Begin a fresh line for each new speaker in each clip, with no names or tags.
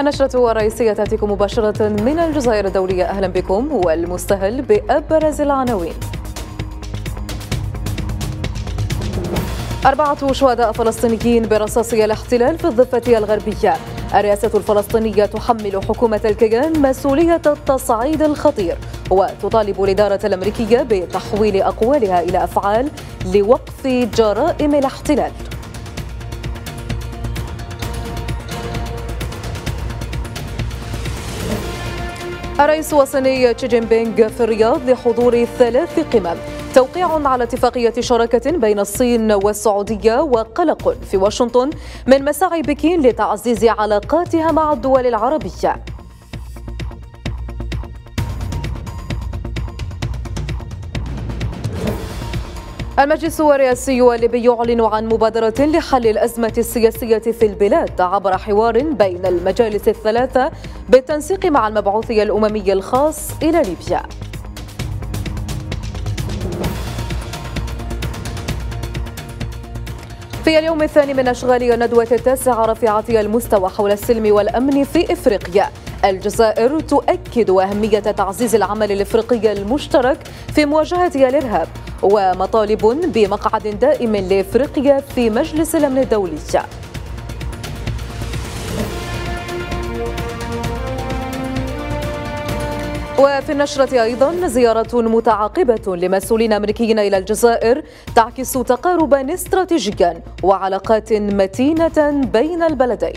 النشرة الرئيسية تأتيكم مباشرة من الجزائر الدولية أهلا بكم والمستهل بأبرز العناوين أربعة شهداء فلسطينيين برصاصي الاحتلال في الضفة الغربية الرئاسة الفلسطينية تحمل حكومة الكيان مسؤولية التصعيد الخطير وتطالب الإدارة الأمريكية بتحويل أقوالها إلى أفعال لوقف جرائم الاحتلال الرئيس الصيني تشي جين بينغ في الرياض لحضور ثلاث قمم توقيع على اتفاقية شراكة بين الصين والسعودية وقلق في واشنطن من مساعي بكين لتعزيز علاقاتها مع الدول العربية المجلس الرئاسي الليبي يعلن عن مبادرة لحل الأزمة السياسية في البلاد عبر حوار بين المجالس الثلاثة بالتنسيق مع المبعوثية الأممي الخاص إلى ليبيا في اليوم الثاني من أشغال الندوة التاسعة رفيعة المستوى حول السلم والأمن في إفريقيا الجزائر تؤكد أهمية تعزيز العمل الإفريقي المشترك في مواجهة الإرهاب ومطالب بمقعد دائم لإفريقيا في مجلس الأمن الدولي وفي النشرة أيضا زيارة متعاقبة لمسؤولين أمريكيين إلى الجزائر تعكس تقاربا استراتيجيا وعلاقات متينة بين البلدين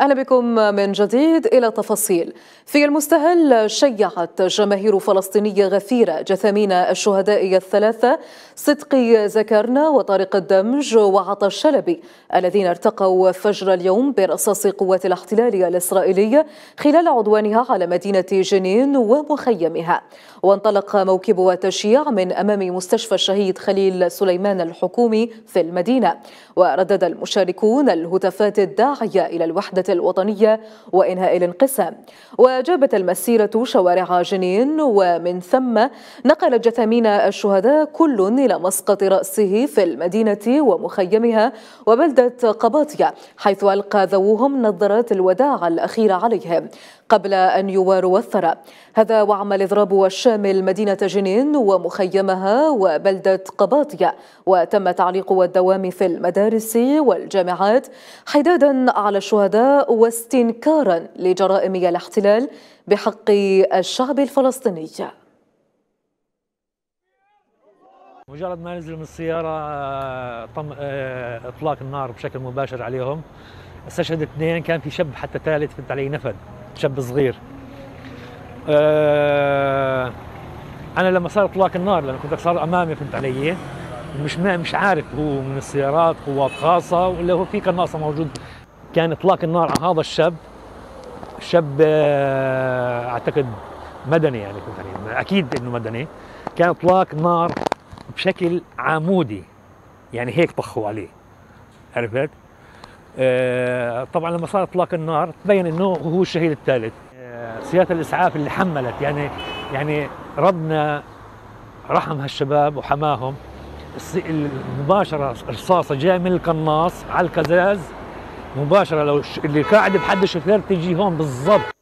أهلا بكم من جديد إلى تفاصيل في المستهل شيعت جماهير فلسطينية غفيرة جثامين الشهداء الثلاثة صدقي زكرنا وطارق الدمج وعطا الشلبي الذين ارتقوا فجر اليوم برصاص قوات الاحتلال الإسرائيلية خلال عدوانها على مدينة جنين ومخيمها وانطلق موكب وتشيع من أمام مستشفى الشهيد خليل سليمان الحكومي في المدينة وردد المشاركون الهتافات الداعية إلى الوحدة الوطنية وإنهاء الانقسام و وجابت المسيرة شوارع جنين ومن ثم نقلت جثامين الشهداء كل إلى مسقط رأسه في المدينة ومخيمها وبلدة قباطية حيث ألقى ذووهم نظرات الوداع الأخيرة عليهم قبل أن يواروا الثرى هذا وعم الإضراب الشامل مدينة جنين ومخيمها وبلدة قباطية وتم تعليق الدوام في المدارس والجامعات حدادا على الشهداء واستنكارا لجرائم الاحتلال بحق الشعب الفلسطيني
مجرد ما نزل من السيارة آه، طم آه، إطلاق النار بشكل مباشر عليهم استشهد اثنين كان في شب حتى ثالث فهمت عليه نفد شاب صغير أه انا لما صار اطلاق النار لانه كنت صار امامي فهمت علي إيه؟ مش مش عارف هو من السيارات قوات خاصه ولا هو في قناصه موجود كان اطلاق النار على هذا الشاب شاب أه اعتقد مدني يعني كنت علي اكيد انه مدني كان اطلاق نار بشكل عمودي يعني هيك طخوا عليه عرفت آه، طبعا لما صار اطلاق النار تبين انه هو الشهيد الثالث آه، سياده الاسعاف اللي حملت يعني يعني ربنا رحم هالشباب وحماهم مباشره رصاصه جايه من القناص على الكزاز مباشره لو اللي قاعد بحد الشوفير تجي هون بالضبط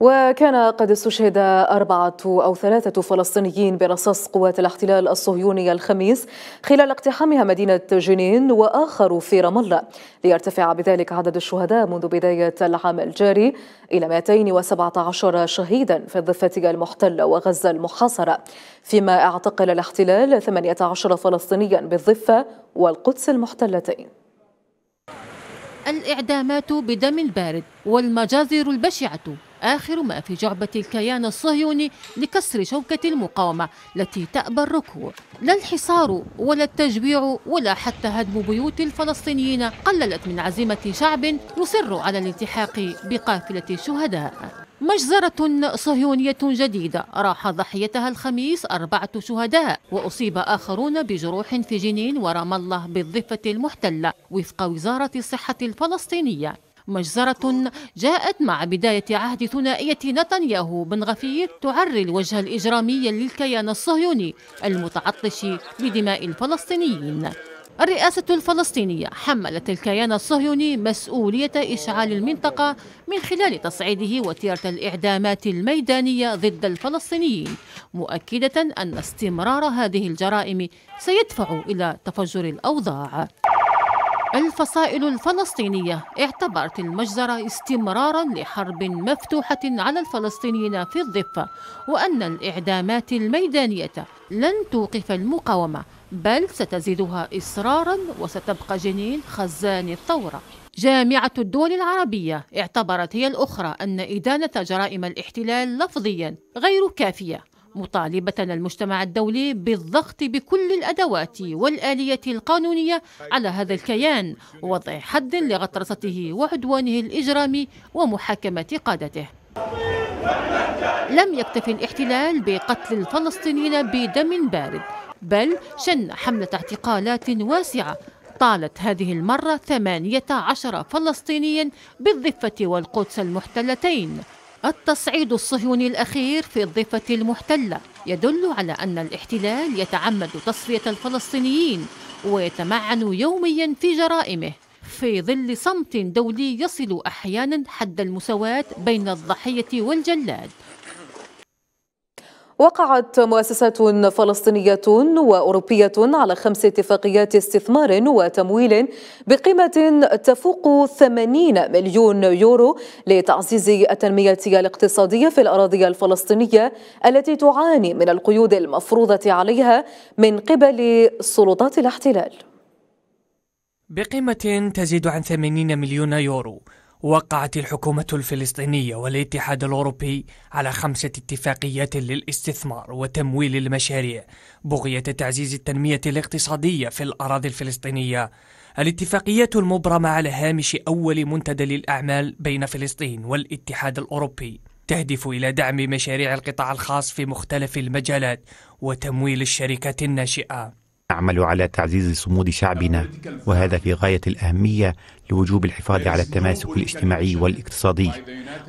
وكان قد استشهد أربعة أو ثلاثة فلسطينيين برصاص قوات الاحتلال الصهيوني الخميس خلال اقتحامها مدينة جنين وآخر في رام الله ليرتفع بذلك عدد الشهداء منذ بداية العام الجاري إلى 217 شهيدا في الضفة المحتلة وغزة المحاصرة فيما اعتقل الاحتلال 18 فلسطينيا بالضفة والقدس المحتلتين
الإعدامات بدم البارد والمجازر البشعة آخر ما في جعبة الكيان الصهيوني لكسر شوكة المقاومة التي تأبى الركوع لا الحصار ولا التجويع ولا حتى هدم بيوت الفلسطينيين قللت من عزيمة شعب يصر على الالتحاق بقافلة الشهداء مجزرة صهيونية جديدة راح ضحيتها الخميس أربعة شهداء وأصيب آخرون بجروح في جنين ورام الله بالضفة المحتلة وفق وزارة الصحة الفلسطينية مجزرة جاءت مع بداية عهد ثنائية نتنياهو بن غفير تعري الوجه الإجرامي للكيان الصهيوني المتعطش بدماء الفلسطينيين الرئاسة الفلسطينية حملت الكيان الصهيوني مسؤولية إشعال المنطقة من خلال تصعيده وتيرة الإعدامات الميدانية ضد الفلسطينيين مؤكدة أن استمرار هذه الجرائم سيدفع إلى تفجر الأوضاع الفصائل الفلسطينية اعتبرت المجزرة استمرارا لحرب مفتوحة على الفلسطينيين في الضفة وأن الإعدامات الميدانية لن توقف المقاومة بل ستزيدها إصرارا وستبقى جنين خزان الثورة جامعة الدول العربية اعتبرت هي الأخرى أن إدانة جرائم الاحتلال لفظيا غير كافية مطالبة المجتمع الدولي بالضغط بكل الأدوات والآلية القانونية على هذا الكيان ووضع حد لغطرسته وعدوانه الإجرامي ومحاكمة قادته لم يكتف الاحتلال بقتل الفلسطينيين بدم بارد بل شن حملة اعتقالات واسعة طالت هذه المرة 18 فلسطينيا بالضفة والقدس المحتلتين التصعيد الصهيوني الأخير في الضفة المحتلة يدل على أن الاحتلال يتعمد تصفية الفلسطينيين ويتمعن يوميا في جرائمه في ظل صمت دولي يصل أحيانا حد المساواة بين الضحية والجلاد
وقعت مؤسسات فلسطينية وأوروبية على خمس اتفاقيات استثمار وتمويل بقيمة تفوق 80 مليون يورو لتعزيز التنمية الاقتصادية في الأراضي الفلسطينية التي تعاني من القيود المفروضة عليها من قبل سلطات الاحتلال
بقيمة تزيد عن 80 مليون يورو وقعت الحكومة الفلسطينية والاتحاد الأوروبي على خمسة اتفاقيات للاستثمار وتمويل المشاريع بغية تعزيز التنمية الاقتصادية في الأراضي الفلسطينية. الاتفاقيات المبرمة على هامش أول منتدى للأعمال بين فلسطين والاتحاد الأوروبي تهدف إلى دعم مشاريع القطاع الخاص في مختلف المجالات وتمويل الشركات الناشئة. نعمل
على تعزيز صمود شعبنا وهذا في غاية الأهمية لوجوب الحفاظ على التماسك الاجتماعي والاقتصادي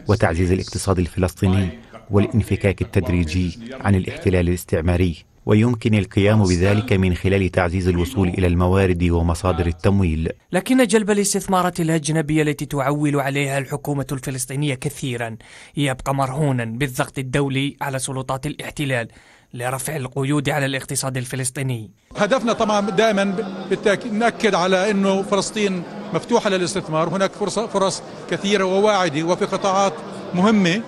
وتعزيز الاقتصاد الفلسطيني والانفكاك التدريجي عن الاحتلال الاستعماري ويمكن القيام بذلك من خلال تعزيز الوصول إلى الموارد ومصادر التمويل
لكن جلب الاستثمارات الأجنبية التي تعول عليها الحكومة الفلسطينية كثيرا يبقى مرهونا بالضغط الدولي على سلطات الاحتلال لرفع القيود على الاقتصاد الفلسطيني هدفنا طبعا
دائما بالتأكيد نأكد على أنه فلسطين مفتوحة للاستثمار هناك فرصة فرص كثيرة وواعدة وفي قطاعات مهمة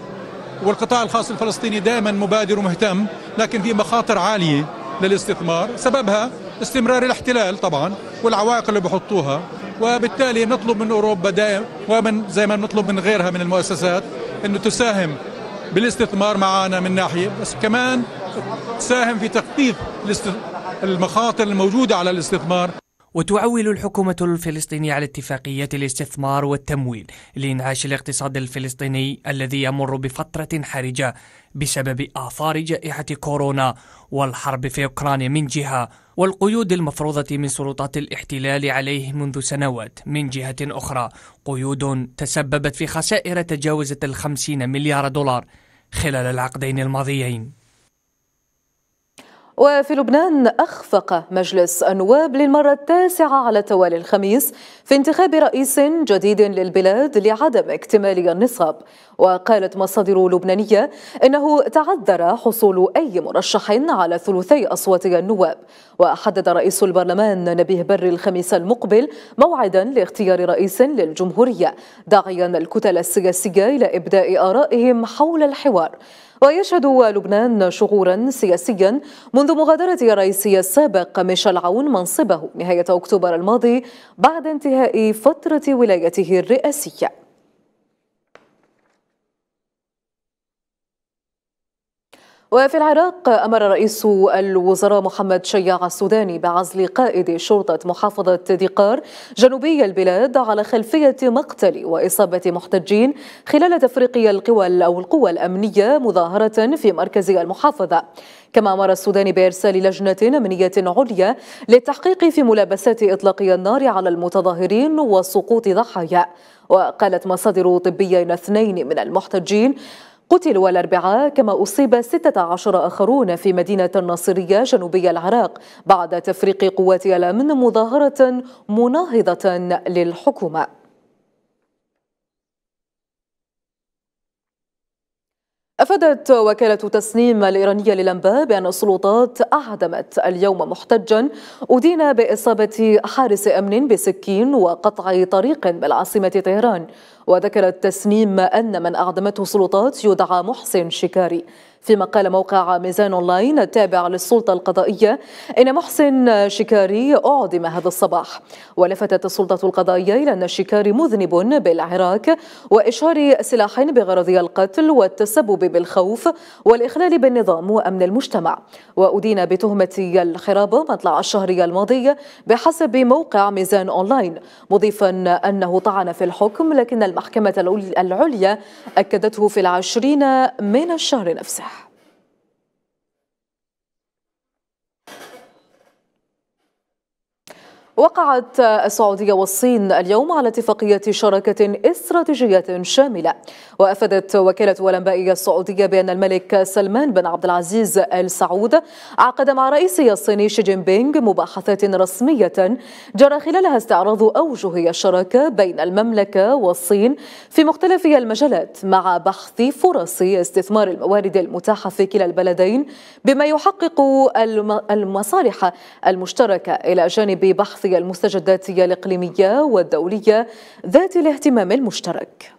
والقطاع الخاص الفلسطيني دائما مبادر ومهتم لكن في مخاطر عالية للاستثمار سببها استمرار الاحتلال طبعا والعوائق اللي بحطوها وبالتالي نطلب من أوروبا دائما ومن زي ما نطلب من غيرها من المؤسسات أنه تساهم بالاستثمار معنا من
ناحية بس كمان تساهم في تخفيف المخاطر الموجودة على الاستثمار وتعول الحكومة الفلسطينية على اتفاقية الاستثمار والتمويل لإنعاش الاقتصاد الفلسطيني الذي يمر بفترة حرجة بسبب آثار جائحة كورونا والحرب في أوكرانيا من جهة والقيود المفروضة من سلطات الاحتلال عليه منذ سنوات من جهة أخرى قيود تسببت في خسائر تجاوزت الخمسين مليار دولار خلال العقدين الماضيين
وفي لبنان أخفق مجلس النواب للمرة التاسعة على توالي الخميس في انتخاب رئيس جديد للبلاد لعدم اكتمال النصاب وقالت مصادر لبنانية إنه تعذر حصول أي مرشح على ثلثي أصوات النواب وحدد رئيس البرلمان نبيه بري الخميس المقبل موعدا لاختيار رئيس للجمهورية داعيا الكتل السياسية إلى إبداء آرائهم حول الحوار ويشهد لبنان شغورا سياسيا منذ مغادرة الرئيس السابق ميشيل عون منصبه نهاية أكتوبر الماضي بعد انتهاء فترة ولايته الرئاسية وفي العراق أمر رئيس الوزراء محمد شيع السوداني بعزل قائد شرطة محافظة ديقار جنوبي البلاد على خلفية مقتل وإصابة محتجين خلال تفريقي القوى أو القوى الأمنية مظاهرة في مركز المحافظة كما أمر السوداني بإرسال لجنة أمنية عليا للتحقيق في ملابسات إطلاق النار على المتظاهرين وسقوط ضحايا وقالت مصادر طبية اثنين من المحتجين قتلوا الأربعاء كما أصيب 16 آخرون في مدينة الناصرية جنوبي العراق بعد تفريق قوات الأمن مظاهرة مناهضة للحكومة أفادت وكالة تسنيم الإيرانية للأنباء بأن السلطات أعدمت اليوم محتجا أدين بإصابة حارس أمن بسكين وقطع طريق بالعاصمة طهران وذكر التسنيم أن من أعدمته السلطات يدعى محسن شكاري فيما قال موقع ميزان أونلاين التابع للسلطة القضائية إن محسن شكاري أعدم هذا الصباح ولفتت السلطة القضائية إلى أن شكاري مذنب بالعراك وإشهار سلاح بغرض القتل والتسبب بالخوف والإخلال بالنظام وأمن المجتمع وأدين بتهمة الخرابة مطلع الشهر الماضي بحسب موقع ميزان أونلاين مضيفا أنه طعن في الحكم لكن المحكمة العليا أكدته في العشرين من الشهر نفسه وقعت السعودية والصين اليوم على اتفاقية شراكة استراتيجية شاملة وأفادت وكالة الأنباء السعودية بأن الملك سلمان بن عبد العزيز آل سعود عقد مع رئيسه الصيني شي جين بينغ مباحثات رسمية جرى خلالها استعراض أوجه الشراكة بين المملكة والصين في مختلف المجالات مع بحث فرص استثمار الموارد المتاحة في كلا البلدين بما يحقق المصالح المشتركة إلى جانب بحث المستجدات الإقليمية والدولية ذات الاهتمام المشترك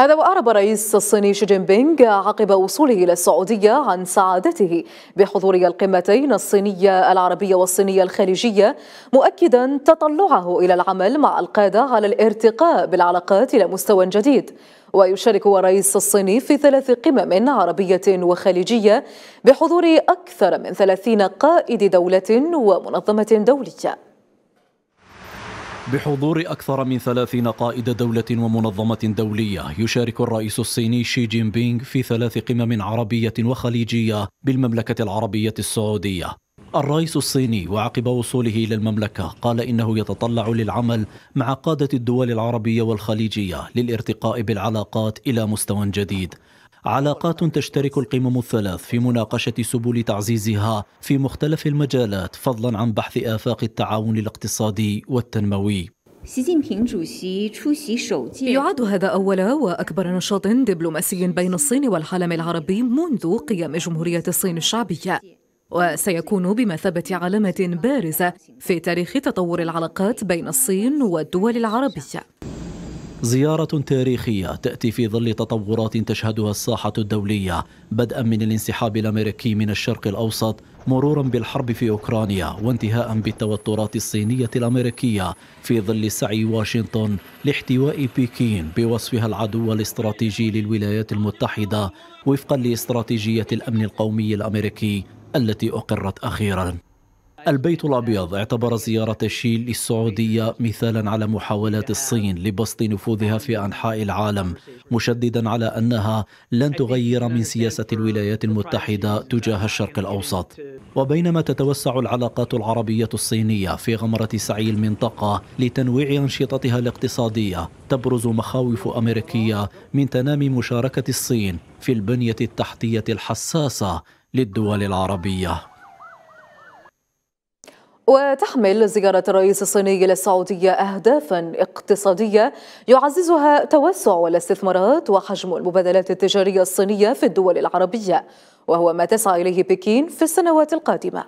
هذا وأعرب الرئيس الصيني شي جين بينغ عقب وصوله إلى السعودية عن سعادته بحضور القمتين الصينية العربية والصينية الخليجية مؤكدا تطلعه إلى العمل مع القادة على الارتقاء بالعلاقات إلى مستوى جديد ويشارك الرئيس الصيني في ثلاث قمم عربية وخليجية بحضور أكثر من ثلاثين قائد دولة ومنظمة دولية
بحضور أكثر من ثلاثين قائد دولة ومنظمة دولية يشارك الرئيس الصيني شي جين بينغ في ثلاث قمم عربية وخليجية بالمملكة العربية السعودية الرئيس الصيني وعقب وصوله إلى المملكة قال إنه يتطلع للعمل مع قادة الدول العربية والخليجية للارتقاء بالعلاقات إلى مستوى جديد علاقات تشترك القمم الثلاث في مناقشة سبل تعزيزها في مختلف المجالات فضلا عن بحث آفاق التعاون الاقتصادي والتنموي
يعد هذا أول وأكبر نشاط دبلوماسي بين الصين والعالم العربي منذ قيام جمهورية الصين الشعبية وسيكون بمثابة علامة بارزة في تاريخ تطور العلاقات بين الصين والدول العربية
زيارة تاريخية تأتي في ظل تطورات تشهدها الساحة الدولية بدءا من الانسحاب الأمريكي من الشرق الأوسط مرورا بالحرب في أوكرانيا وانتهاء بالتوترات الصينية الأمريكية في ظل سعي واشنطن لاحتواء بكين بوصفها العدو الاستراتيجي للولايات المتحدة وفقا لاستراتيجية الأمن القومي الأمريكي التي أقرت أخيرا البيت الأبيض اعتبر زيارة الشي للسعودية مثالا على محاولات الصين لبسط نفوذها في أنحاء العالم مشددا على أنها لن تغير من سياسة الولايات المتحدة تجاه الشرق الأوسط وبينما تتوسع العلاقات العربية الصينية في غمرة سعي المنطقة لتنويع أنشطتها الاقتصادية تبرز مخاوف أمريكية من تنامي مشاركة الصين في البنية التحتية الحساسة للدول العربية
وتحمل زيارة الرئيس الصيني إلى السعودية أهدافا اقتصادية يعززها توسع الاستثمارات وحجم المبادلات التجارية الصينية في الدول العربية وهو ما تسعى إليه بكين في السنوات القادمة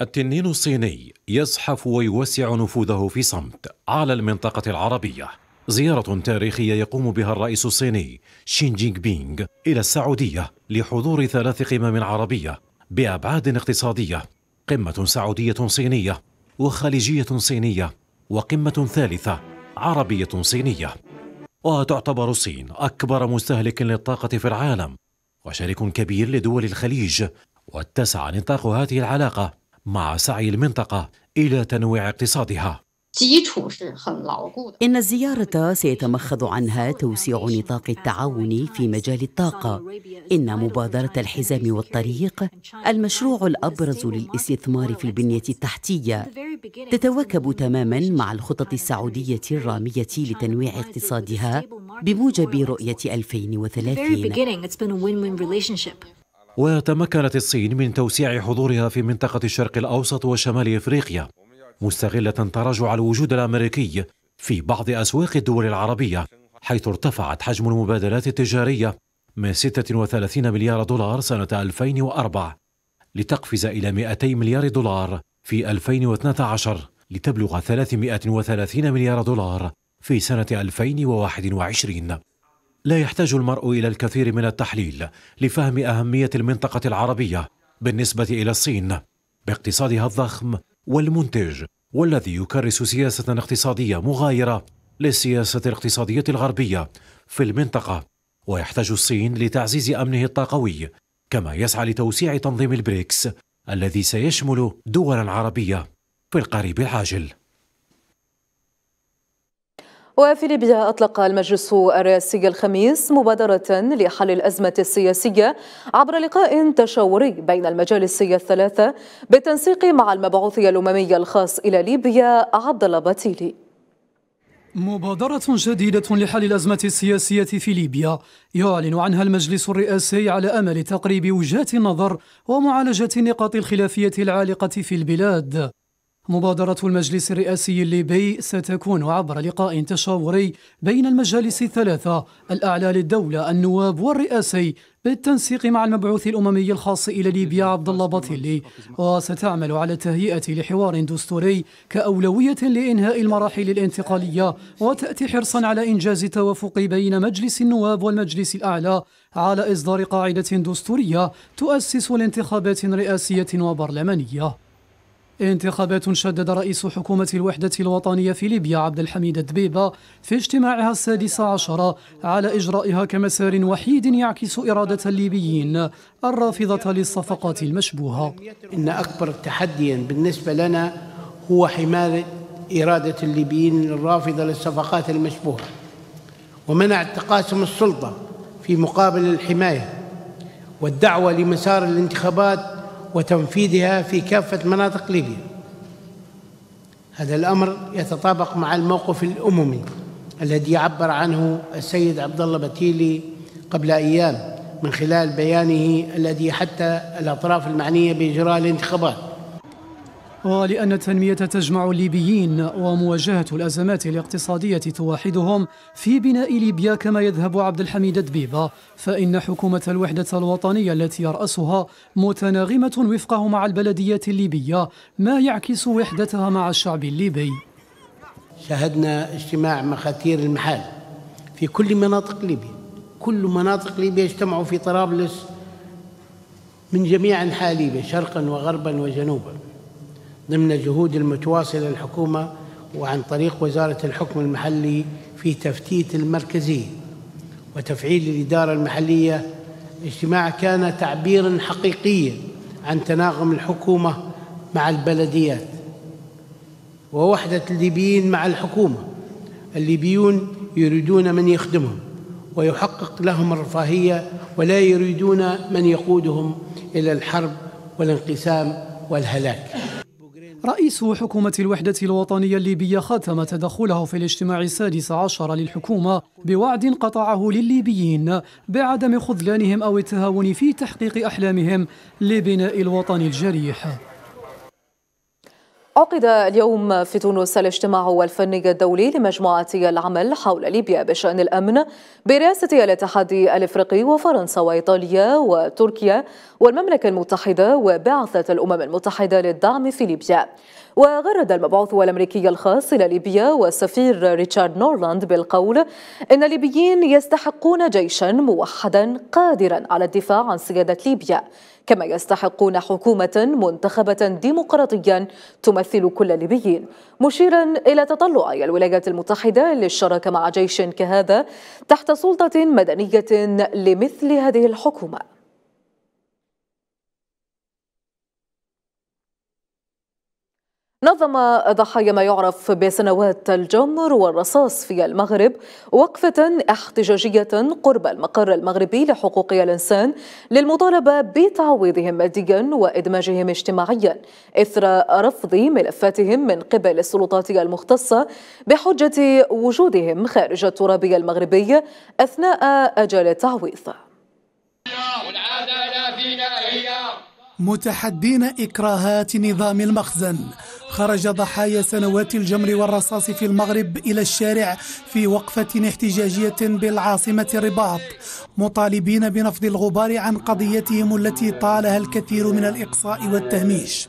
التنين الصيني يزحف ويوسع نفوذه في صمت على المنطقة العربية زيارة تاريخية يقوم بها الرئيس الصيني شين جينغ بينغ إلى السعودية لحضور ثلاث قمم عربية بأبعاد اقتصادية قمة سعودية صينية وخليجية صينية وقمة ثالثة عربية صينية وتعتبر الصين أكبر مستهلك للطاقة في العالم وشريك كبير لدول الخليج واتسع نطاق هذه العلاقة مع سعي المنطقة
إلى تنويع اقتصادها إن
الزيارة
سيتمخض عنها توسيع نطاق التعاون في مجال الطاقة إن مبادرة الحزام والطريق المشروع الأبرز للاستثمار في البنية التحتية تتواكب تماما مع الخطط السعودية الرامية لتنويع اقتصادها بموجب رؤية
2030
وتمكنت الصين من توسيع حضورها في منطقة الشرق الأوسط وشمال إفريقيا مستغلة تراجع الوجود الأمريكي في بعض أسواق الدول العربية حيث ارتفعت حجم المبادلات التجارية من 36 مليار دولار سنة 2004 لتقفز إلى 200 مليار دولار في 2012 لتبلغ 330 مليار دولار في سنة 2021 لا يحتاج المرء إلى الكثير من التحليل لفهم أهمية المنطقة العربية بالنسبة إلى الصين باقتصادها الضخم والمنتج والذي يكرس سياسة اقتصادية مغايرة للسياسة الاقتصادية الغربية في المنطقة ويحتاج الصين لتعزيز أمنه الطاقوي كما يسعى لتوسيع تنظيم البريكس الذي سيشمل دولا عربية في القريب العاجل
وفي ليبيا
أطلق المجلس الرئاسي الخميس مبادرة لحل الأزمة السياسية عبر لقاء تشاوري بين المجالس الثلاثة بالتنسيق مع المبعوث الأممي الخاص إلى ليبيا عبد الله باتيلي
مبادرة جديدة لحل الأزمة السياسية في ليبيا يعلن عنها المجلس الرئاسي على أمل تقريب وجهات النظر ومعالجة النقاط الخلافية العالقة في البلاد مبادرة المجلس الرئاسي الليبي ستكون عبر لقاء تشاوري بين المجالس الثلاثة الأعلى للدولة النواب والرئاسي بالتنسيق مع المبعوث الأممي الخاص إلى ليبيا عبد الله باتيلي وستعمل على التهيئة لحوار دستوري كأولوية لإنهاء المراحل الانتقالية وتأتي حرصا على إنجاز توافق بين مجلس النواب والمجلس الأعلى على إصدار قاعدة دستورية تؤسس لانتخابات رئاسية وبرلمانية انتخابات شدد رئيس حكومة الوحدة الوطنية في ليبيا عبد الحميد الدبيبة في اجتماعها السادس عشر على إجرائها كمسار وحيد يعكس إرادة الليبيين
الرافضة للصفقات المشبوهة إن أكبر تحديا بالنسبة لنا هو حماية إرادة الليبيين الرافضة للصفقات المشبوهة ومنع تقاسم السلطة في مقابل الحماية والدعوة لمسار الانتخابات وتنفيذها في كافة مناطق ليبيا هذا الأمر يتطابق مع الموقف الأممي الذي عبر عنه السيد عبد الله بتيلي قبل أيام من خلال بيانه الذي حتى الأطراف المعنية بإجراء الانتخابات ولأن
التنمية تجمع الليبيين ومواجهة الأزمات الاقتصادية توحدهم في بناء ليبيا كما يذهب عبد الحميد دبيبة فإن حكومة الوحدة الوطنية التي يرأسها متناغمة وفقه مع البلديات الليبية ما يعكس
وحدتها مع الشعب الليبي شاهدنا اجتماع مخاتير المحال في كل مناطق ليبيا كل مناطق ليبيا اجتمعوا في طرابلس من جميع أنحاء ليبيا شرقا وغربا وجنوبا ضمن الجهود المتواصلة للحكومة وعن طريق وزارة الحكم المحلي في تفتيت المركزية وتفعيل الإدارة المحلية اجتماع كان تعبيرا حقيقيا عن تناغم الحكومة مع البلديات ووحدة الليبيين مع الحكومة الليبيون يريدون من يخدمهم ويحقق لهم الرفاهية ولا يريدون من يقودهم إلى الحرب والانقسام والهلاك
رئيس حكومة الوحدة الوطنية الليبية ختم تدخله في الاجتماع السادس عشر للحكومة بوعد قطعه للليبيين بعدم خذلانهم أو التهاون في تحقيق أحلامهم لبناء الوطن الجريح
عقد اليوم في تونس الاجتماع الفني الدولي لمجموعة العمل حول ليبيا بشأن الأمن برئاسة الاتحاد الإفريقي وفرنسا وإيطاليا وتركيا والمملكة المتحدة وبعثة الأمم المتحدة للدعم في ليبيا وغرد المبعوث الأمريكي الخاص إلى ليبيا والسفير ريتشارد نورلاند بالقول إن الليبيين يستحقون جيشا موحدا قادرا على الدفاع عن سيادة ليبيا كما يستحقون حكومة منتخبة ديمقراطيا تمثل كل الليبيين مشيرا إلى تطلع الولايات المتحدة للشراكة مع جيش كهذا تحت سلطة مدنية لمثل هذه الحكومة نظم ضحايا ما يعرف بسنوات الجمر والرصاص في المغرب وقفة احتجاجية قرب المقر المغربي لحقوق الإنسان للمطالبة بتعويضهم ماديا وإدماجهم اجتماعيا إثر رفض ملفاتهم من قبل السلطات المختصة بحجة وجودهم خارج التراب المغربي أثناء أجل التعويض. متحدين إكراهات نظام المخزن
خرج ضحايا سنوات الجمر والرصاص في المغرب إلى الشارع في وقفة احتجاجية بالعاصمة الرباط مطالبين بنفض الغبار عن قضيتهم التي طالها الكثير من الإقصاء والتهميش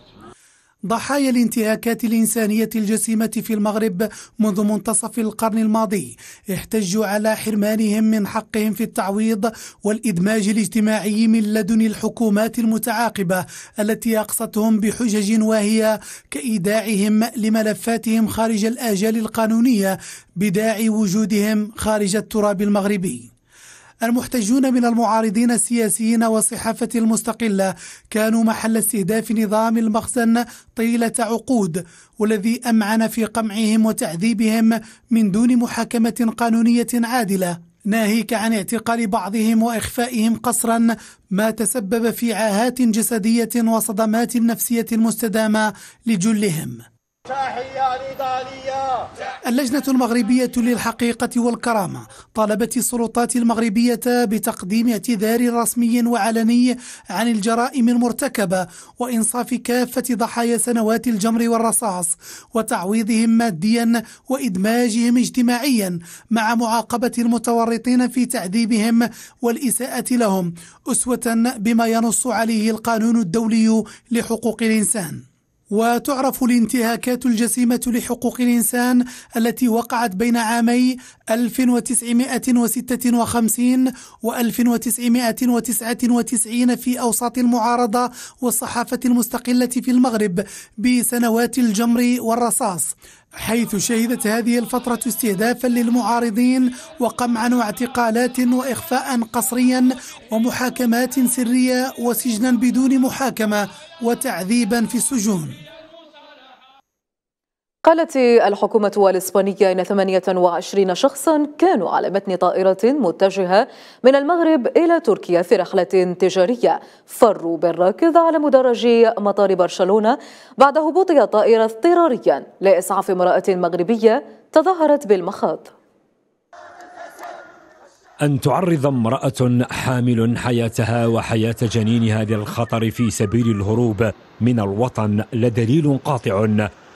ضحايا الانتهاكات الإنسانية الجسيمة في المغرب منذ منتصف القرن الماضي احتجوا على حرمانهم من حقهم في التعويض والإدماج الاجتماعي من لدن الحكومات المتعاقبة التي أقصتهم بحجج واهية كإيداعهم لملفاتهم خارج الآجال القانونية بداعي وجودهم خارج التراب المغربي المحتجون من المعارضين السياسيين والصحافة المستقلة كانوا محل استهداف نظام المخزن طيلة عقود والذي أمعن في قمعهم وتعذيبهم من دون محاكمة قانونية عادلة ناهيك عن اعتقال بعضهم واخفائهم قصرا ما تسبب في عاهات جسديه وصدمات نفسيه مستدامه لجلهم اللجنة المغربية للحقيقة والكرامة طالبت السلطات المغربية بتقديم اعتذار رسمي وعلني عن الجرائم المرتكبة وإنصاف كافة ضحايا سنوات الجمر والرصاص وتعويضهم ماديا وإدماجهم اجتماعيا مع معاقبة المتورطين في تعذيبهم والإساءة لهم أسوة بما ينص عليه القانون الدولي لحقوق الإنسان وتعرف الانتهاكات الجسيمة لحقوق الإنسان التي وقعت بين عامي 1956 و 1999 في أوساط المعارضة والصحافة المستقلة في المغرب بسنوات الجمر والرصاص حيث شهدت هذه الفترة استهدافا للمعارضين وقمعا واعتقالات وإخفاء قسريا ومحاكمات سرية وسجنا بدون محاكمة وتعذيبا في السجون
قالت الحكومة الإسبانية إن 28 شخصا كانوا على متن طائرة متجهة من المغرب إلى تركيا في رحلة تجارية فروا بالراكض على مدرج مطار برشلونة بعد هبوط الطائرة اضطراريا لإسعاف امرأة مغربية تظاهرت بالمخاض
أن تعرض امرأة حامل حياتها وحياة جنينها للخطر في سبيل الهروب من الوطن لدليل قاطع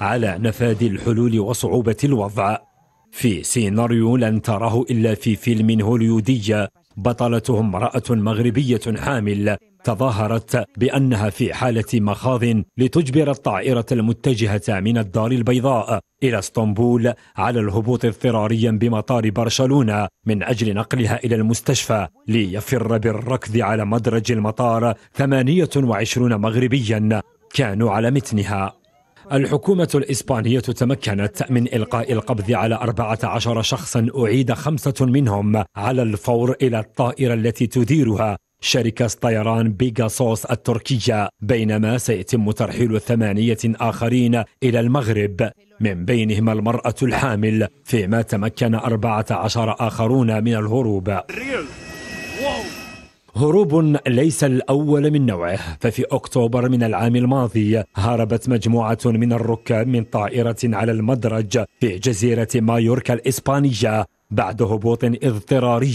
على نفاذ الحلول وصعوبة الوضع في سيناريو لن تراه إلا في فيلم هوليودي بطلته امرأة مغربية حامل تظاهرت بأنها في حالة مخاض لتجبر الطائرة المتجهة من الدار البيضاء إلى اسطنبول على الهبوط اضطراريا بمطار برشلونة من أجل نقلها إلى المستشفى ليفر بالركض على مدرج المطار 28 مغربيا كانوا على متنها الحكومة الإسبانية تمكنت من إلقاء القبض على 14 شخصا أعيد خمسة منهم على الفور إلى الطائرة التي تديرها شركة طيران بيغاسوس التركية بينما سيتم ترحيل ثمانية آخرين إلى المغرب من بينهم المرأة الحامل فيما تمكن 14 آخرون من الهروب هروب ليس الأول من نوعه ففي أكتوبر من العام الماضي هربت مجموعة من الركاب من طائرة على المدرج في جزيرة مايوركا الإسبانية بعد هبوط اضطراري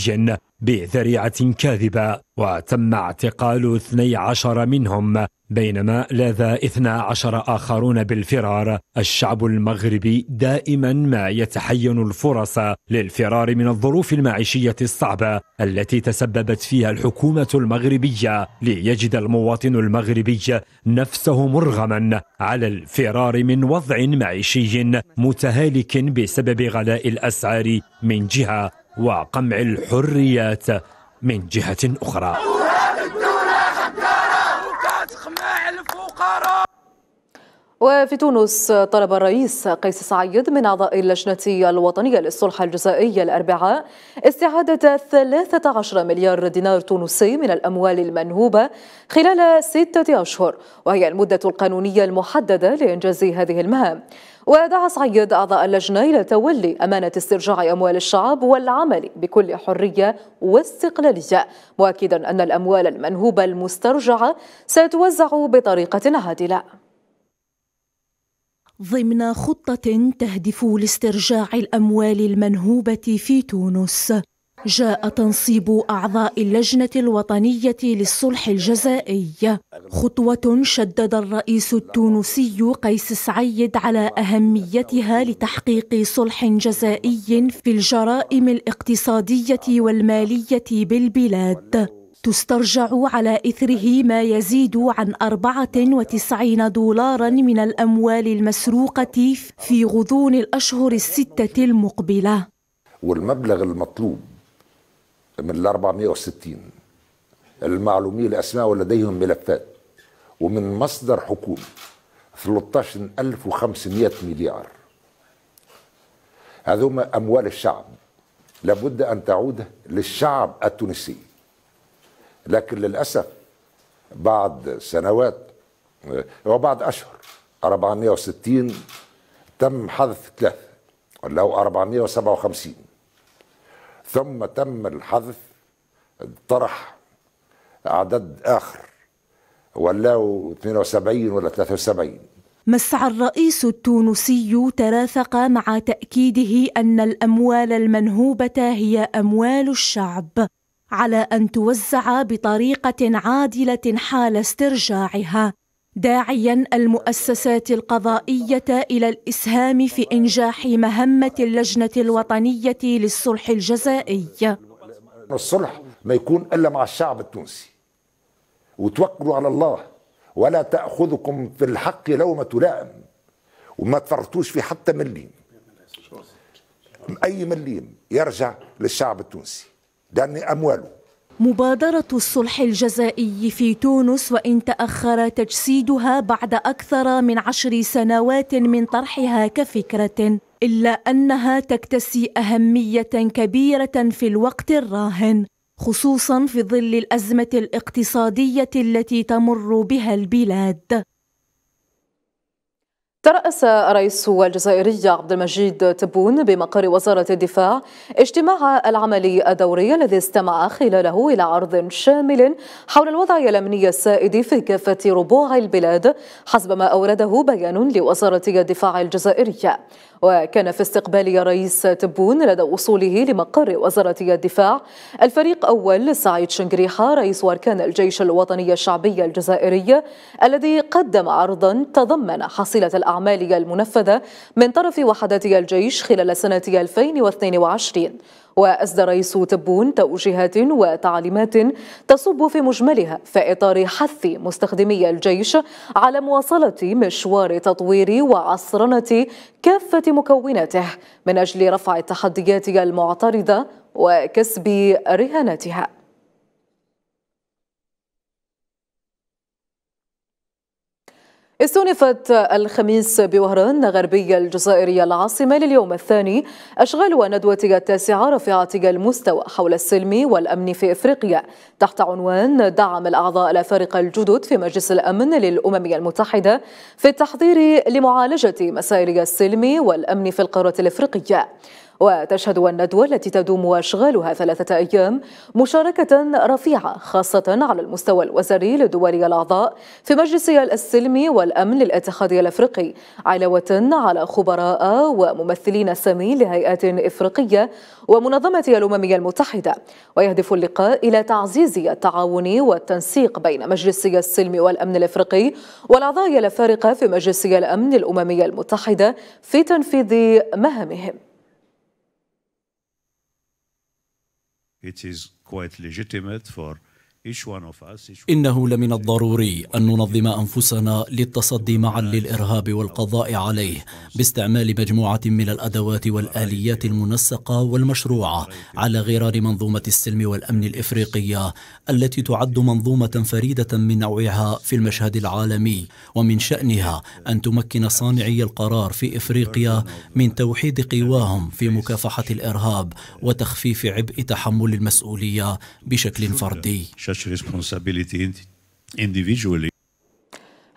بذريعة كاذبة وتم اعتقال 12 منهم بينما لاذى 12 آخرون بالفرار الشعب المغربي دائما ما يتحين الفرص للفرار من الظروف المعيشية الصعبة التي تسببت فيها الحكومة المغربية ليجد المواطن المغربي نفسه مرغما على الفرار من وضع معيشي متهالك بسبب غلاء الأسعار من جهة وقمع الحريات من جهة أخرى
وفي تونس طلب الرئيس قيس سعيد من أعضاء اللجنة الوطنية للصلح الجزائي الأربعاء استعادة 13 مليار دينار تونسي من الأموال المنهوبة خلال ستة أشهر وهي المدة القانونية المحددة لإنجاز هذه المهام ودعا سعيد أعضاء اللجنة إلى تولي أمانة استرجاع أموال الشعب والعمل بكل حرية واستقلالية مؤكدا أن الأموال المنهوبة المسترجعة ستوزع بطريقة عادلة
ضمن خطة تهدف لاسترجاع الأموال المنهوبة في تونس جاء تنصيب أعضاء اللجنة الوطنية للصلح الجزائي خطوة شدد الرئيس التونسي قيس سعيد على أهميتها لتحقيق صلح جزائي في الجرائم الاقتصادية والمالية بالبلاد تسترجع على إثره ما يزيد عن 94 دولارا من الأموال المسروقة في غضون الأشهر الستة المقبلة
والمبلغ المطلوب من ال 460 المعلومية الأسماء ولديهم ملفات ومن مصدر حكومي 13500 مليار هذوما أموال الشعب لابد أن تعود للشعب التونسي لكن للأسف بعد سنوات وبعد أشهر 460 تم حذف ثلاثة لو 457 ثم تم الحذف طرح عدد آخر ولاو 72 ولا 73
مسعى الرئيس التونسي تراثق مع تأكيده أن الأموال المنهوبة هي أموال الشعب على أن توزع بطريقة عادلة حال استرجاعها داعيا المؤسسات القضائيه الى الاسهام في انجاح مهمه اللجنه الوطنيه للصلح
الجزائي الصلح ما يكون الا مع الشعب التونسي وتوكلوا على الله ولا تاخذكم في الحق لومه لائم وما تفرطوش في حتى مليم اي مليم يرجع للشعب التونسي لان امواله
مبادرة الصلح الجزائي في تونس وإن تأخر تجسيدها بعد أكثر من عشر سنوات من طرحها كفكرة إلا أنها تكتسي أهمية كبيرة في الوقت الراهن خصوصا في ظل الأزمة الاقتصادية التي تمر بها البلاد ترأس
رئيس الجزائري عبد المجيد تبون بمقر وزارة الدفاع اجتماع العملي الدوري الذي استمع خلاله إلى عرض شامل حول الوضع الأمني السائد في كافة ربوع البلاد حسب ما أورده بيان لوزارة الدفاع الجزائرية وكان في استقبال رئيس تبون لدى وصوله لمقر وزارة الدفاع الفريق أول سعيد شنقريحة رئيس وأركان الجيش الوطني الشعبي الجزائري الذي قدم عرضا تضمن حصيلة الأعمال المنفذة من طرف وحدات الجيش خلال سنة 2022 وأصدر رئيس تبون توجيهات وتعليمات تصب في مجملها في إطار حث مستخدمي الجيش على مواصلة مشوار تطوير وعصرنة كافة مكوناته من أجل رفع التحديات المعترضة وكسب رهاناتها استنفت الخميس بوهران غربي الجزائرية العاصمة لليوم الثاني أشغال ندوة التاسعة رفعة المستوى حول السلم والأمن في إفريقيا تحت عنوان دعم الأعضاء الأفارقة الجدد في مجلس الأمن للأمم المتحدة في التحضير لمعالجة مسائل السلم والأمن في القارة الإفريقية وتشهد الندوة التي تدوم أشغالها ثلاثة أيام مشاركة رفيعة خاصة على المستوى الوزاري للدول الأعضاء في مجلس السلم والأمن للاتحاد الأفريقي علاوة على خبراء وممثلين سامين لهيئات إفريقية ومنظمة الأمم المتحدة ويهدف اللقاء إلى تعزيز التعاون والتنسيق بين مجلس السلم والأمن الإفريقي والأعضاء الأفارقة في مجلس الأمن الأممي المتحدة في تنفيذ مهامهم
it is quite legitimate for إنه لمن
الضروري أن ننظم أنفسنا للتصدي معا للإرهاب والقضاء عليه باستعمال مجموعة من الأدوات والآليات المنسقة والمشروعة على غرار منظومة السلم والأمن الإفريقية التي تعد منظومة فريدة من نوعها في المشهد العالمي ومن شأنها أن تمكن صانعي القرار في إفريقيا من توحيد قواهم في مكافحة الإرهاب وتخفيف عبء تحمل المسؤولية بشكل فردي such responsibility
individually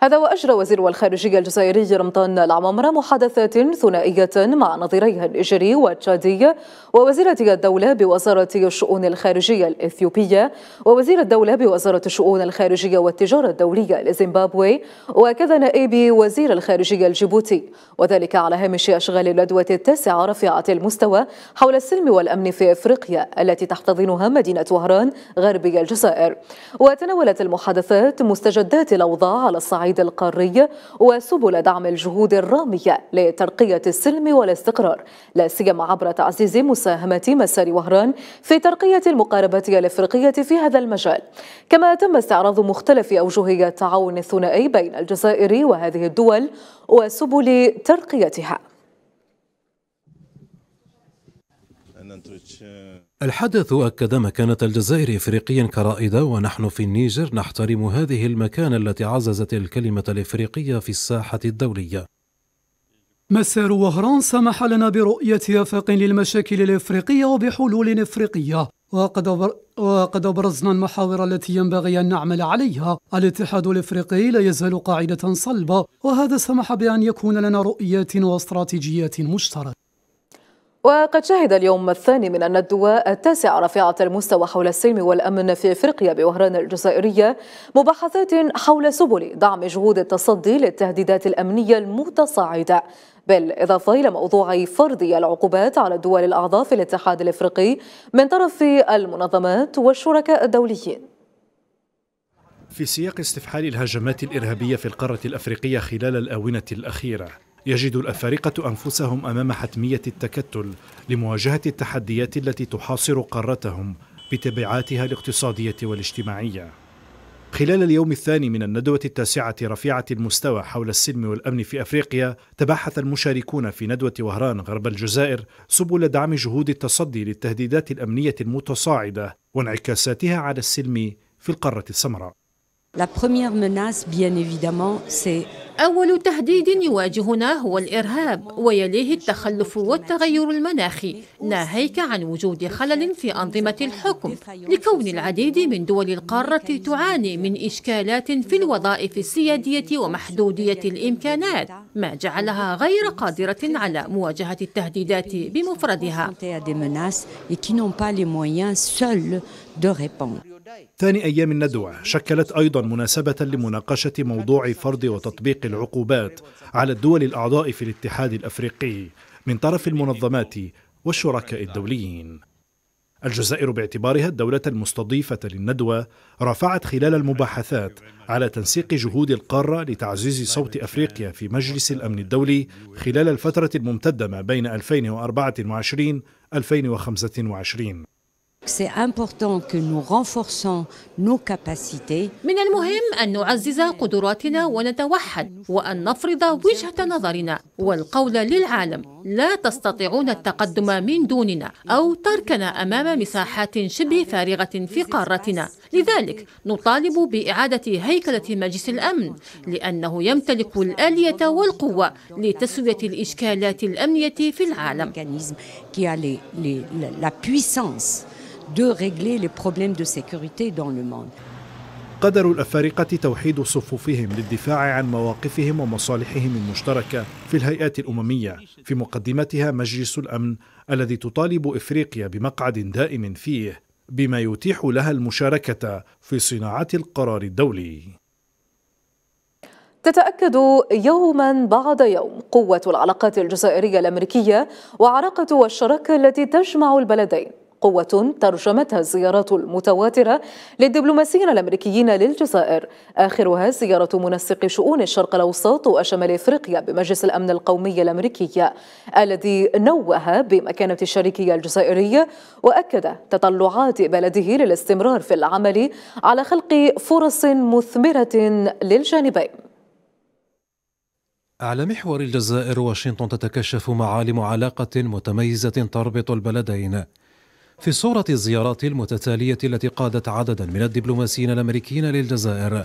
هذا وأجرى وزير الخارجية الجزائري رمضان العمامرة محادثات ثنائية مع نظيريها الإجري والتشادي ووزيرة الدولة بوزارة الشؤون الخارجية الإثيوبية ووزير الدولة بوزارة الشؤون الخارجية والتجارة الدولية لزيمبابوي وكذا نائب وزير الخارجية الجيبوتي وذلك على هامش أشغال الندوة التاسعة رفيعة المستوى حول السلم والأمن في إفريقيا التي تحتضنها مدينة وهران غربي الجزائر وتناولت المحادثات مستجدات الأوضاع على الصعيد الصعيد القاري وسبل دعم الجهود الرامية لترقية السلم والاستقرار لا سيما عبر تعزيز مساهمة مسار وهران في ترقية المقاربة الإفريقية في هذا المجال كما تم استعراض مختلف أوجه التعاون الثنائي بين الجزائر وهذه الدول وسبل ترقيتها
الحدث أكد مكانة الجزائر إفريقيا كرائدة ونحن في النيجر نحترم هذه المكانة التي عززت الكلمة الإفريقية في الساحة الدولية
مسار وهران سمح لنا برؤية آفاق للمشاكل الإفريقية وبحلول إفريقية وقد بر... وقد أبرزنا المحاور التي ينبغي أن نعمل عليها الاتحاد الإفريقي لا يزال قاعدة صلبة وهذا سمح بأن يكون لنا رؤيات واستراتيجيات مشتركة
وقد شهد اليوم الثاني من الندوة التاسع رفيعة المستوى حول السلم والأمن في إفريقيا بوهران الجزائرية مباحثات حول سبل دعم جهود التصدي للتهديدات الأمنية المتصاعدة بالإضافة إلى موضوع فرض العقوبات على الدول الأعضاء في الاتحاد الإفريقي من طرف المنظمات والشركاء الدوليين
في سياق استفحال الهجمات الإرهابية في القارة الأفريقية خلال الآونة الأخيرة يجد الافارقه انفسهم امام حتميه التكتل لمواجهه التحديات التي تحاصر قارتهم بتبعاتها الاقتصاديه والاجتماعيه خلال اليوم الثاني من الندوة التاسعة رفيعة المستوى حول السلم والأمن في أفريقيا تباحث المشاركون في ندوة وهران غرب الجزائر سبل دعم جهود التصدي للتهديدات الأمنية المتصاعدة وانعكاساتها على السلم في القارة السمراء
أول تهديد يواجهنا هو الإرهاب ويليه التخلف والتغير المناخي ناهيك عن وجود خلل في أنظمة الحكم لكون العديد من دول القارة تعاني من إشكالات في الوظائف السيادية ومحدودية الإمكانات ما جعلها غير قادرة على مواجهة التهديدات بمفردها
ثاني أيام الندوة شكلت أيضا مناسبة لمناقشة موضوع فرض وتطبيق العقوبات على الدول الأعضاء في الاتحاد الأفريقي من طرف المنظمات والشركاء الدوليين الجزائر باعتبارها الدولة المستضيفة للندوة رفعت خلال المباحثات على تنسيق جهود القارة لتعزيز صوت أفريقيا في مجلس الأمن الدولي خلال الفترة الممتدة ما بين 2024 2025
C'est important que nous renforçons nos capacités. من المهم أن نعزز قدراتنا ونتوحد وأن نفرض وجهة نظرنا والقول للعالم لا تستطيعون التقدم من دوننا أو تركنا أمام مساحات شبه فارغة في قارتنا لذلك نطالب بإعادة هيكلة مجلس الأمن لأنه يمتلك الآلية والقوة لتسوية الإشكالات الأمنية في العالم. de régler les problèmes de sécurité dans le monde.
قدر الأفارقة توحيد صفوفهم للدفاع عن مواقفهم ومصالحهم المشتركة في الهيئات الأممية في مقدمتها مجلس الأمن الذي تطالب إفريقيا بمقعد دائم فيه بما يتيح لها المشاركة في صناعة القرار الدولي
تتأكد يوما بعد يوم قوة العلاقات الجزائرية الأمريكية وعلاقة والشراكة التي تجمع البلدين قوة ترجمتها الزيارات المتواترة للدبلوماسيين الأمريكيين للجزائر آخرها زيارة منسق شؤون الشرق الأوسط وشمال إفريقيا بمجلس الأمن القومي الأمريكي الذي نوه بمكانة الشريكية الجزائرية وأكد تطلعات بلده للاستمرار في العمل على خلق فرص مثمرة للجانبين
على محور الجزائر واشنطن تتكشف معالم علاقة متميزة تربط البلدين في صورة الزيارات المتتالية التي قادت عددا من الدبلوماسيين الأمريكيين للجزائر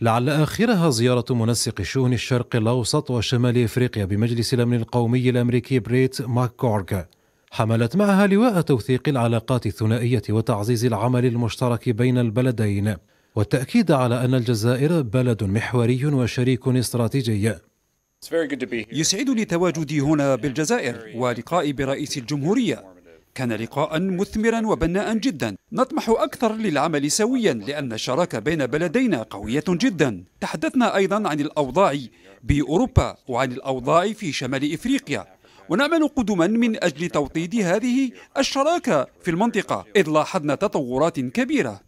لعل آخرها زيارة منسق شؤون الشرق الأوسط وشمال إفريقيا بمجلس الأمن القومي الأمريكي بريت ماكورغ حملت معها لواء توثيق العلاقات الثنائية وتعزيز العمل المشترك بين البلدين والتأكيد على أن الجزائر بلد محوري وشريك استراتيجي
يسعدني تواجدي هنا بالجزائر ولقائي برئيس الجمهورية كان لقاء مثمرا وبناء جدا نطمح أكثر للعمل سويا لأن الشراكة بين بلدينا قوية جدا تحدثنا أيضا عن الأوضاع بأوروبا وعن الأوضاع في شمال إفريقيا ونعمل قدما من أجل توطيد هذه الشراكة في المنطقة إذ لاحظنا تطورات كبيرة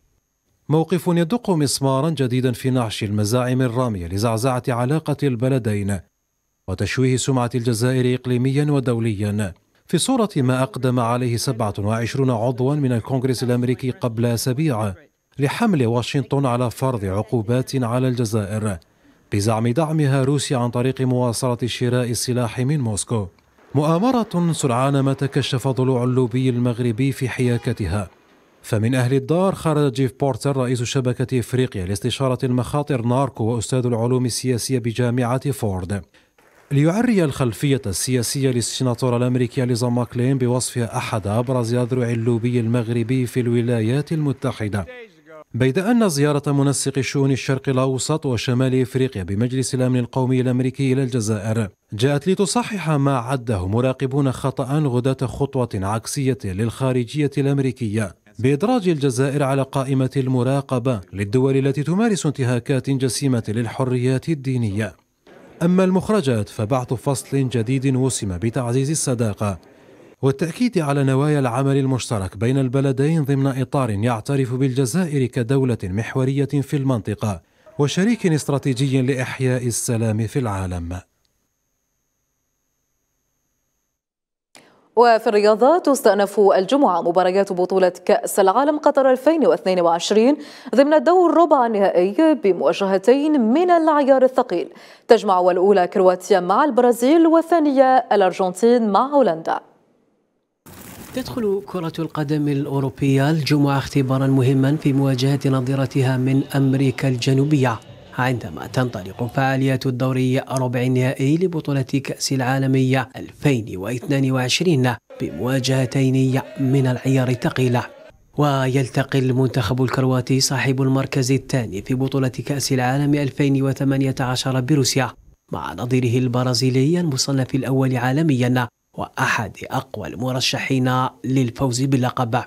موقف يدق مسمارا جديدا في نعش المزاعم الرامية لزعزعة علاقة البلدين وتشويه سمعة الجزائر إقليميا ودوليا في صورة ما أقدم عليه 27 عضوا من الكونغرس الأمريكي قبل أسابيع لحمل واشنطن على فرض عقوبات على الجزائر بزعم دعمها روسيا عن طريق مواصلة شراء السلاح من موسكو مؤامرة سرعان ما تكشف ضلوع اللوبي المغربي في حياكتها فمن أهل الدار خرج جيف بورتر رئيس شبكة إفريقيا لاستشارة المخاطر ناركو وأستاذ العلوم السياسية بجامعة فورد ليعري الخلفية السياسية للسيناتور الأمريكي ليزا ماكلين بوصفها أحد أبرز أذرع اللوبي المغربي في الولايات المتحدة بيد أن زيارة منسق الشؤون الشرق الأوسط وشمال إفريقيا بمجلس الأمن القومي الأمريكي إلى الجزائر جاءت لتصحح ما عده مراقبون خطأ غداة خطوة عكسية للخارجية الأمريكية بإدراج الجزائر على قائمة المراقبة للدول التي تمارس انتهاكات جسيمة للحريات الدينية أما المخرجات فبعث فصل جديد وسم بتعزيز الصداقة والتأكيد على نوايا العمل المشترك بين البلدين ضمن إطار يعترف بالجزائر كدولة محورية في المنطقة وشريك استراتيجي لإحياء السلام في العالم
وفي الرياضة تستأنف الجمعة مباريات بطولة كأس العالم قطر 2022 ضمن الدور ربع النهائي بمواجهتين من العيار الثقيل تجمع الأولى كرواتيا مع البرازيل والثانية الأرجنتين مع هولندا
تدخل كرة القدم الأوروبية الجمعة اختبارا مهما في مواجهة نظيرتها من أمريكا الجنوبية عندما تنطلق فعاليات الدوري ربع النهائي لبطولة كأس العالمية 2022 بمواجهتين من العيار الثقيلة ويلتقي المنتخب الكرواتي صاحب المركز الثاني في بطولة كأس العالم 2018 بروسيا مع نظيره البرازيلي المصنف الأول عالميا وأحد أقوى المرشحين للفوز باللقب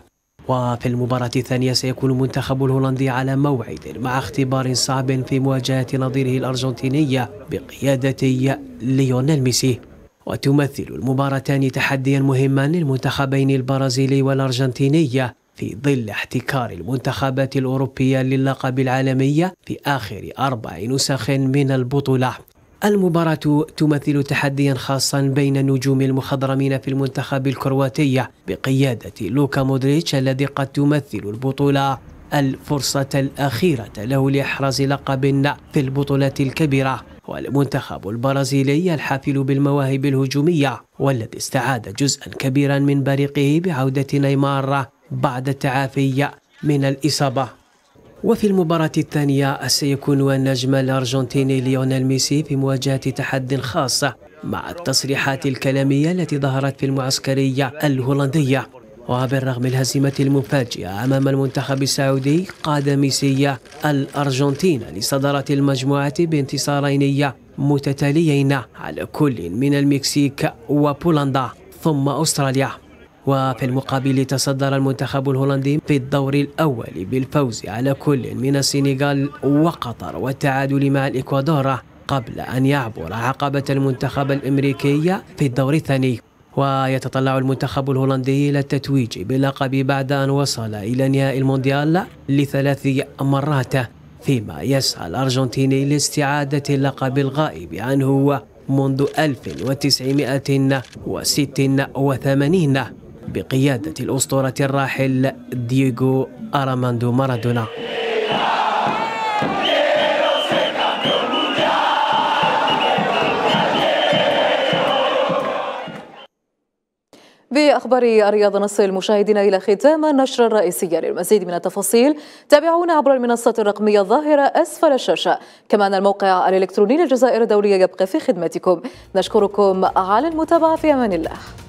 وفي المباراة الثانية سيكون المنتخب الهولندي على موعد مع اختبار صعب في مواجهة نظيره الأرجنتينية بقيادة ليونيل ميسي وتمثل المباراتان تحديا مهما للمنتخبين البرازيلي والأرجنتيني في ظل احتكار المنتخبات الأوروبية للقب العالمية في آخر أربع نسخ من البطولة المباراة تمثل تحديا خاصا بين النجوم المخضرمين في المنتخب الكرواتي بقيادة لوكا مودريتش الذي قد تمثل البطولة الفرصة الأخيرة له لإحراز لقب في البطولة الكبيرة والمنتخب البرازيلي الحافل بالمواهب الهجومية والذي استعاد جزءا كبيرا من بريقه بعودة نيمار بعد التعافي من الإصابة وفي المباراة الثانية سيكون النجم الأرجنتيني ليونيل ميسي في مواجهة تحد خاص مع التصريحات الكلامية التي ظهرت في المعسكرية الهولندية وبالرغم الهزيمة المفاجئة أمام المنتخب السعودي قاد ميسي الأرجنتين لصدارة المجموعة بانتصارين متتاليين على كل من المكسيك وبولندا ثم أستراليا وفي المقابل تصدر المنتخب الهولندي في الدور الأول بالفوز على كل من السنغال وقطر والتعادل مع الإكوادور قبل أن يعبر عقبة المنتخب الأمريكي في الدور الثاني ويتطلع المنتخب الهولندي إلى التتويج بلقب بعد أن وصل إلى نهائي المونديال لثلاث مرات فيما يسعى الأرجنتيني لاستعادة اللقب الغائب عنه منذ 1986 بقيادة الأسطورة الراحل دييغو أراماندو مارادونا
بأخبار الرياضة نصل المشاهدين إلى ختام النشرة الرئيسية للمزيد من التفاصيل تابعونا عبر المنصة الرقمية الظاهرة أسفل الشاشة كما أن الموقع الإلكتروني للجزائر الدولية يبقى في خدمتكم نشكركم على المتابعة في أمان الله